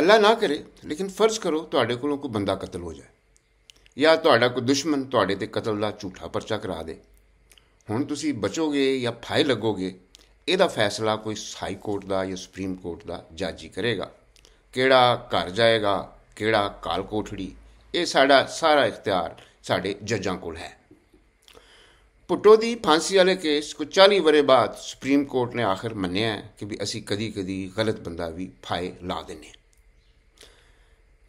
अल्लाह ना करे लेकिन फर्ज करो थोड़े तो को बंदा कतल हो जाए या तो को दुश्मन थोड़े तो कतल का झूठा परचा करा दे हूँ तुम बचोगे या फाए लगोगे यदा फैसला कोई हाई कोर्ट का या सुप्रीम कोर्ट का जज ही करेगा कि घर जाएगा किड़ा कल कोठड़ी यहाँ सारा इख्तियार साढ़े जजा को है भुट्टो की फांसी वाले केस को चाली वरे बाद सुप्रीम कोर्ट ने आखिर मनिया है कि भी असी कभी कदी गलत बंदा भी फाए ला दें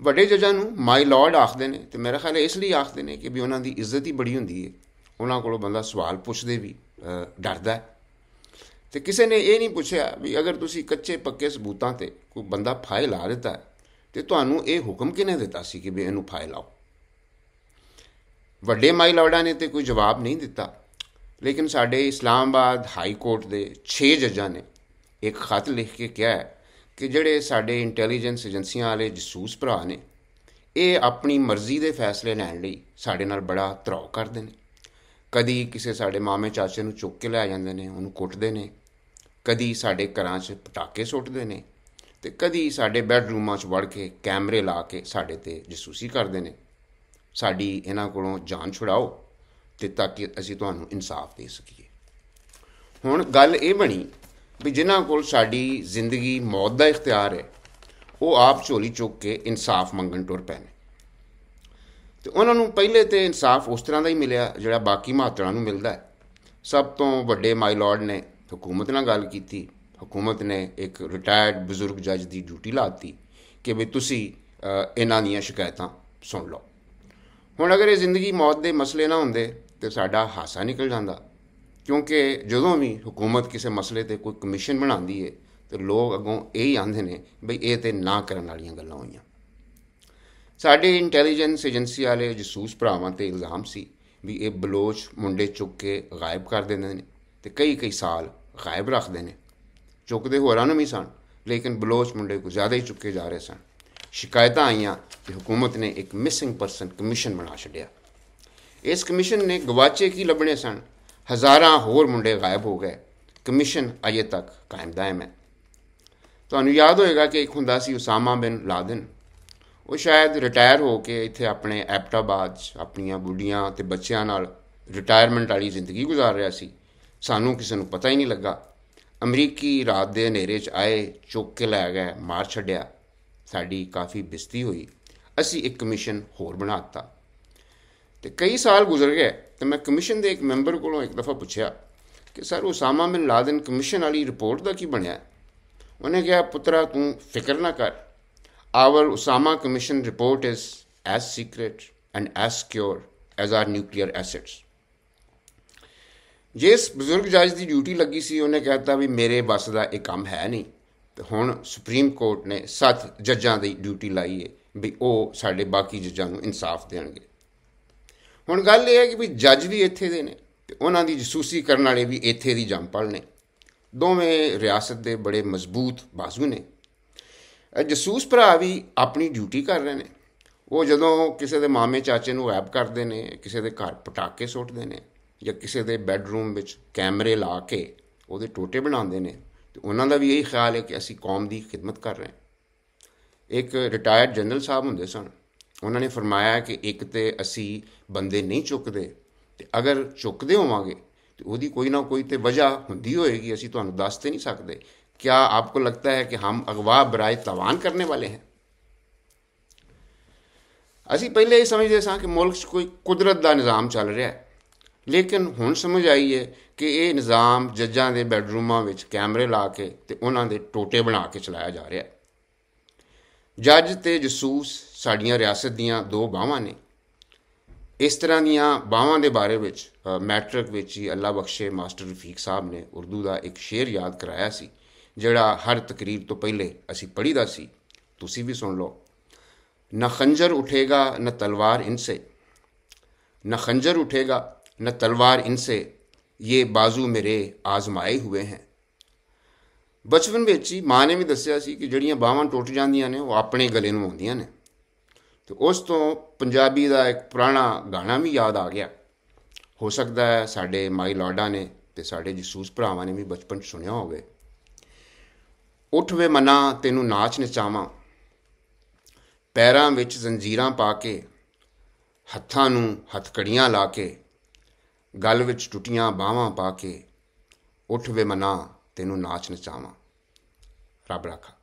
ਵੱਡੇ ਜੱਜਾਂ ਨੂੰ ਮਾਈ ਲਾਰਡ ਆਖਦੇ ਨੇ ਤੇ ਮੇਰੇ ਖਿਆਲ ਇਸ ਲਈ ਆਖਦੇ ਨੇ ਕਿ ਵੀ ਉਹਨਾਂ ਦੀ ਇੱਜ਼ਤ ਹੀ ਬੜੀ ਹੁੰਦੀ ਹੈ ਉਹਨਾਂ ਕੋਲੋਂ ਬੰਦਾ ਸਵਾਲ ਪੁੱਛਦੇ ਵੀ ਡਰਦਾ ਤੇ ਕਿਸੇ ਨੇ ਇਹ ਨਹੀਂ ਪੁੱਛਿਆ ਵੀ ਅਗਰ ਤੁਸੀਂ ਕੱਚੇ ਪੱਕੇ ਸਬੂਤਾਂ ਤੇ ਕੋਈ ਬੰਦਾ ਫਾਇਲ ਆ ਦਿੱਤਾ ਤੇ ਤੁਹਾਨੂੰ ਇਹ ਹੁਕਮ ਕਿਨੇ ਦਿੱਤਾ ਸੀ ਕਿ ਵੀ ਇਹਨੂੰ ਫਾਇਲ ਆਓ ਵੱਡੇ ਮਾਈ ਲਾਰਡਾਂ ਨੇ ਤੇ ਕੋਈ ਜਵਾਬ ਨਹੀਂ ਦਿੱਤਾ ਲੇਕਿਨ ਸਾਡੇ ਇਸਲਾਮਾਬਾਦ ਹਾਈ ਕੋਰਟ ਦੇ 6 ਜੱਜਾਂ ਨੇ ਇੱਕ ਖਤ ਲਿਖ ਕੇ ਕਿਹਾ ਹੈ ਕਿ ਜਿਹੜੇ ਸਾਡੇ ਇੰਟੈਲੀਜੈਂਸ ਏਜੰਸੀਆਂ ਵਾਲੇ ਜਸੂਸ ਭਰਾ ਨੇ ਇਹ ਆਪਣੀ ਮਰਜ਼ੀ ਦੇ ਫੈਸਲੇ ਲੈਣ ਲਈ ਸਾਡੇ ਨਾਲ ਬੜਾ ਤਰਾਉ ਕਰਦੇ ਨੇ ਕਦੀ ਕਿਸੇ ਸਾਡੇ ਮਾਮੇ ਚਾਚੇ ਨੂੰ ਚੁੱਕ ਕੇ ਲੈ ਜਾਂਦੇ ਨੇ ਉਹਨੂੰ ਕੁੱਟਦੇ ਨੇ ਕਦੀ ਸਾਡੇ ਘਰਾਂ 'ਚ ਪਟਾਕੇ ਸੁੱਟਦੇ ਨੇ ਤੇ ਕਦੀ ਸਾਡੇ ਬੈੱਡਰੂਮਾਂ 'ਚ ਵੜ ਕੇ ਕੈਮਰੇ ਲਾ ਕੇ ਸਾਡੇ ਤੇ ਜਸੂਸੀ ਕਰਦੇ ਨੇ ਸਾਡੀ ਇਹਨਾਂ ਕੋਲੋਂ ਜਾਨ ਛੁਡਾਓ ਤੇ ਤਾਂ ਕਿ ਅਸੀਂ ਤੁਹਾਨੂੰ ਇਨਸਾਫ ਦੇ ਸਕੀਏ ਹੁਣ ਗੱਲ ਇਹ ਬਣੀ ਵੀ ਜਿਨ੍ਹਾਂ ਕੋਲ ਸਾਡੀ ਜ਼ਿੰਦਗੀ ਮੌਤ ਦਾ ਇਖਤਿਆਰ ਹੈ ਉਹ ਆਪ ਝੋਲੀ ਚੁੱਕ ਕੇ ਇਨਸਾਫ ਮੰਗਣ ਟੁਰ ਪਏ ਨੇ ਤੇ ਉਹਨਾਂ ਨੂੰ ਪਹਿਲੇ ਤੇ ਇਨਸਾਫ ਉਸ ਤਰ੍ਹਾਂ ਦਾ ਹੀ ਮਿਲਿਆ ਜਿਹੜਾ ਬਾਕੀ ਮਾਤਰਾ ਨੂੰ ਮਿਲਦਾ ਹੈ ਸਭ ਤੋਂ ਵੱਡੇ ਮਾਈ ਲਾਰਡ ਨੇ ਹਕੂਮਤ ਨਾਲ ਗੱਲ ਕੀਤੀ ਹਕੂਮਤ ਨੇ ਇੱਕ ਰਿਟਾਇਰਡ ਬਜ਼ੁਰਗ ਜੱਜ ਦੀ ਡਿਊਟੀ ਲਾਤੀ ਕਿ ਵੀ ਤੁਸੀਂ ਇਹਨਾਂ ਦੀਆਂ ਸ਼ਿਕਾਇਤਾਂ ਸੁਣ ਲਓ ਹੁਣ ਅਗਰ ਇਹ ਜ਼ਿੰਦਗੀ ਮੌਤ ਦੇ ਮਸਲੇ ਨਾ ਹੁੰਦੇ ਤੇ ਸਾਡਾ ਹਾਸਾ ਨਿਕਲ ਜਾਂਦਾ ਕਿਉਂਕਿ ਜਦੋਂ ਵੀ ਹਕੂਮਤ ਕਿਸੇ ਮਸਲੇ ਤੇ ਕੋਈ ਕਮਿਸ਼ਨ ਬਣਾਉਂਦੀ ਏ ਤੇ ਲੋਕ ਅੱਗੋਂ ਇਹ ਹੀ ਆਂਦੇ ਨੇ ਬਈ ਇਹ ਤੇ ਨਾ ਕਰਨ ਵਾਲੀਆਂ ਗੱਲਾਂ ਹੋਈਆਂ ਸਾਡੇ ਇੰਟੈਲੀਜੈਂਸ ਏਜੰਸੀ ਵਾਲੇ ਜਸੂਸ ਭਰਾਵਾਂ ਤੇ ਇਲਜ਼ਾਮ ਸੀ ਵੀ ਇਹ ਬਲੋਚ ਮੁੰਡੇ ਚੁੱਕ ਕੇ ਗਾਇਬ ਕਰ ਦਿੰਦੇ ਨੇ ਤੇ ਕਈ ਕਈ ਸਾਲ ਗਾਇਬ ਰੱਖਦੇ ਨੇ ਚੁੱਕਦੇ ਹੋਰਾਂ ਨੂੰ ਵੀ ਸਨ ਲੇਕਿਨ ਬਲੋਚ ਮੁੰਡੇ ਕੋ ਜ਼ਿਆਦਾ ਹੀ ਚੁੱਕੇ ਜਾ ਰਹੇ ਸਨ ਸ਼ਿਕਾਇਤਾਂ ਆਈਆਂ ਕਿ ਹਕੂਮਤ ਨੇ ਇੱਕ ਮਿਸਿੰਗ ਪਰਸਨ ਕਮਿਸ਼ਨ ਬਣਾ ਛੱਡਿਆ ਇਸ ਕਮਿਸ਼ਨ ਨੇ ਗਵਾਚੇ ਕੀ ਲੱਭਣੇ ਸਨ ਹਜ਼ਾਰਾਂ ਹੋਰ ਮੁੰਡੇ ਗਾਇਬ ਹੋ ਗਏ ਕਮਿਸ਼ਨ ਅਜੇ ਤੱਕ ਕਾਇਮ ਦائم ਹੈ ਤੁਹਾਨੂੰ ਯਾਦ ਹੋਏਗਾ ਕਿ ਇੱਕ ਹੁੰਦਾ ਸੀ ਉਸਾਮਾ ਬਿਨ ਲਾਦਨ ਉਹ ਸ਼ਾਇਦ ਰਿਟਾਇਰ ਹੋ ਕੇ ਇੱਥੇ ਆਪਣੇ ਐਪਟਾਬਾਦ 'ਚ ਆਪਣੀਆਂ ਬੁੱਢੀਆਂ ਤੇ ਬੱਚਿਆਂ ਨਾਲ ਰਿਟਾਇਰਮੈਂਟ ਵਾਲੀ ਜ਼ਿੰਦਗੀ گزار ਰਿਹਾ ਸੀ ਸਾਨੂੰ ਕਿਸੇ ਨੂੰ ਪਤਾ ਹੀ ਨਹੀਂ ਲੱਗਾ ਅਮਰੀਕੀ ਰਾਤ ਦੇ ਹਨੇਰੇ 'ਚ ਆਏ ਚੁੱਕ ਕੇ ਲੈ ਗਏ ਮਾਰ ਛੱਡਿਆ ਸਾਡੀ ਕਾਫੀ ਬਿਸਤੀ ਹੋਈ ਅਸੀਂ ਇੱਕ ਕਮਿਸ਼ਨ ਹੋਰ ਬਣਾਤਾ ਤੇ ਕਈ ਸਾਲ ਗੁਜ਼ਰ ਗਏ ਤੇ ਮੈਂ ਕਮਿਸ਼ਨ ਦੇ ਇੱਕ ਮੈਂਬਰ ਕੋਲੋਂ ਇੱਕ ਦਫਾ ਪੁੱਛਿਆ ਕਿ ਸਰ ਉਸਾਮਾ ਬਿਨ ਲਾਦਨ ਕਮਿਸ਼ਨ ਵਾਲੀ ਰਿਪੋਰਟ ਦਾ ਕੀ ਬਣਿਆ ਉਹਨੇ ਕਿਹਾ ਪੁੱਤਰਾ ਤੂੰ ਫਿਕਰ ਨਾ ਕਰ our Osama commission report is as secret and as secure as our nuclear assets ਜਿਸ ਬਜ਼ੁਰਗ ਜੱਜ ਦੀ ਡਿਊਟੀ ਲੱਗੀ ਸੀ ਉਹਨੇ ਕਹਿਤਾ ਵੀ ਮੇਰੇ ਬਸ ਦਾ ਇਹ ਕੰਮ ਹੈ ਨਹੀਂ ਤੇ ਹੁਣ ਸੁਪਰੀਮ ਕੋਰਟ ਨੇ ਸੱਤ ਜੱਜਾਂ ਦੀ ਡਿਊਟੀ ਲਾਈ ਹੈ ਵੀ ਉਹ ਸਾਡੇ ਬਾਕੀ ਜੱਜਾਂ ਨੂੰ ਇਨਸਾਫ ਦੇਣਗੇ ਹੁਣ ਗੱਲ ਇਹ ਹੈ ਕਿ ਵੀ ਜੱਜ ਵੀ ਇੱਥੇ ਦੇ ਨੇ ਤੇ ਉਹਨਾਂ ਦੀ ਜਸੂਸੀ ਕਰਨ ਵਾਲੇ ਵੀ ਇੱਥੇ ਦੀ ਜੰਪਲ ਨੇ ਦੋਵੇਂ ਰਿਆਸਤ ਦੇ ਬੜੇ ਮਜ਼ਬੂਤ ਬਾਜ਼ੂ ਨੇ ਜਸੂਸ ਭਰਾ ਵੀ ਆਪਣੀ ਡਿਊਟੀ ਕਰ ਰਹੇ ਨੇ ਉਹ ਜਦੋਂ ਕਿਸੇ ਦੇ ਮਾਮੇ ਚਾਚੇ ਨੂੰ ਐਬ ਕਰਦੇ ਨੇ ਕਿਸੇ ਦੇ ਘਰ ਪਟਾਕੇ ਸੁੱਟਦੇ ਨੇ ਜਾਂ ਕਿਸੇ ਦੇ ਬੈੱਡਰੂਮ ਵਿੱਚ ਕੈਮਰੇ ਲਾ ਕੇ ਉਹਦੇ ਟੋਟੇ ਬਣਾਉਂਦੇ ਨੇ ਤੇ ਉਹਨਾਂ ਦਾ ਵੀ ਇਹੀ ਖਿਆਲ ਹੈ ਕਿ ਅਸੀਂ ਕੌਮ ਦੀ ਖਿਦਮਤ ਕਰ ਰਹੇ ਹਾਂ ਇੱਕ ਰਿਟਾਇਰਡ ਜਨਰਲ ਸਾਹਿਬ ਹੁੰਦੇ ਸਨ ਉਹਨਾਂ ਨੇ ਫਰਮਾਇਆ ਕਿ ਇੱਕ ਤੇ ਅਸੀਂ ਬੰਦੇ ਨਹੀਂ ਚੁੱਕਦੇ ਤੇ ਅਗਰ ਚੁੱਕਦੇ ਹੋਵਾਂਗੇ ਤੇ ਉਹਦੀ ਕੋਈ ਨਾ ਕੋਈ ਤੇ ਵਜ੍ਹਾ ਹੁੰਦੀ ਹੋਏਗੀ ਅਸੀਂ ਤੁਹਾਨੂੰ ਦੱਸ ਤੇ ਨਹੀਂ ਸਕਦੇ ਕੀ ਆਪਕੋ ਲੱਗਦਾ ਹੈ ਕਿ ਹਮ ਅਗਵਾ ਬਰਾਏ ਤਵਾਨ ਕਰਨ ਵਾਲੇ हैं ਅਸੀਂ ਪਹਿਲੇ ਇਹ ਸਮਝਦੇ ਸਾਂ ਕਿ ਮੁਲਕ 'ਚ ਕੋਈ ਕੁਦਰਤ ਦਾ ਨਿਜ਼ਾਮ ਚੱਲ ਰਿਹਾ ਹੈ ਲੇਕਿਨ ਹੁਣ ਸਮਝ ਆਈ ਹੈ ਕਿ ਇਹ ਨਿਜ਼ਾਮ ਜੱਜਾਂ ਦੇ ਬੈੱਡਰੂਮਾਂ ਵਿੱਚ ਕੈਮਰੇ ਲਾ ਕੇ ਤੇ ਉਹਨਾਂ ਦੇ ਟੋਟੇ ਬਣਾ ਕੇ ਚਲਾਇਆ ਜਾ ਰਿਹਾ ਹੈ ਜੱਜ ਤੇ ਜਸੂਸ ਸਾਡੀਆਂ ਰਿਆਸਤ ਦੀਆਂ ਦੋ ਬਾਹਾਂ ਨੇ ਇਸ ਤਰ੍ਹਾਂ ਦੀਆਂ ਬਾਹਾਂ ਦੇ ਬਾਰੇ ਵਿੱਚ ਮੈਟ੍ਰਿਕ ਵਿੱਚ ਹੀ ਅੱਲਾ ਬਖਸ਼ੇ ਮਾਸਟਰ ਰਫੀਕ ਸਾਹਿਬ ਨੇ ਉਰਦੂ ਦਾ ਇੱਕ ਸ਼ੇਰ ਯਾਦ ਕਰਾਇਆ ਸੀ ਜਿਹੜਾ ਹਰ ਤਕਰੀਰ ਤੋਂ ਪਹਿਲੇ ਅਸੀਂ ਪੜੀਦਾ ਸੀ ਤੁਸੀਂ ਵੀ ਸੁਣ ਲਓ ਨਾ ਖੰਜਰ ਉਠੇਗਾ ਨਾ ਤਲਵਾਰ ਇਨਸੇ ਨਾ ਖੰਜਰ ਉਠੇਗਾ ਨਾ ਤਲਵਾਰ ਇਨਸੇ ਇਹ ਬਾਜ਼ੂ ਮੇਰੇ ਆਜ਼ਮਾਏ ਹੋਏ ਹਨ ਬਚਪਨ ਵਿੱਚ ਹੀ ਮਾਂ ਨੇ ਵੀ ਦੱਸਿਆ ਸੀ ਕਿ ਜਿਹੜੀਆਂ ਬਾਹਾਂ ਟੁੱਟ ਜਾਂਦੀਆਂ ਨੇ ਉਹ ਆਪਣੇ ਗਲੇ ਨੂੰ ਆਉਂਦੀਆਂ ਨੇ ਤੇ ਉਸ ਤੋਂ ਪੰਜਾਬੀ ਦਾ ਇੱਕ ਪੁਰਾਣਾ ਗਾਣਾ ਵੀ ਯਾਦ ਆ ਗਿਆ ਹੋ ਸਕਦਾ ਹੈ ਸਾਡੇ ਮਾਈ ਲਾਡਾ ਨੇ ਤੇ ਸਾਡੇ ਜਸੂਸ ਭਰਾਵਾਂ ਨੇ ਵੀ ਬਚਪਨ 'ਚ ਸੁਣਿਆ ਹੋਵੇ ਉੱਠ ਮਨਾ ਤੈਨੂੰ ਨਾਚ ਨਚਾਵਾਂ ਪੈਰਾਂ ਵਿੱਚ ਜ਼ੰਜੀਰਾਂ ਪਾ ਕੇ ਹੱਥਾਂ ਨੂੰ ਹੱਥਕੜੀਆਂ ਲਾ ਕੇ ਗਲ ਵਿੱਚ ਟੁੱਟੀਆਂ ਬਾਹਾਂ ਪਾ ਕੇ ਉੱਠ ਮਨਾ ਤੈਨੂੰ ਨਾਚ ਨਚਾਵਾਂ ਰੱਬ ਰਾਖਾ